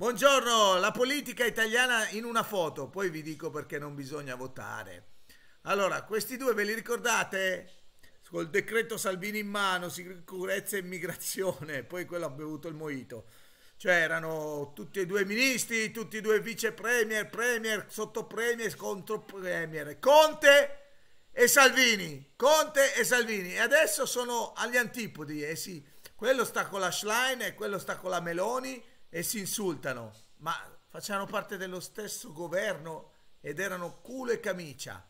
Buongiorno, la politica italiana in una foto, poi vi dico perché non bisogna votare. Allora, questi due ve li ricordate? Col decreto Salvini in mano, sicurezza e immigrazione, poi quello ha bevuto il moito. Cioè erano tutti e due ministri, tutti e due vice premier, premier, sotto premier, contro premier. Conte e Salvini, Conte e Salvini. E adesso sono agli antipodi, eh sì. Quello sta con la Schlein e quello sta con la Meloni e si insultano, ma facevano parte dello stesso governo ed erano culo e camicia.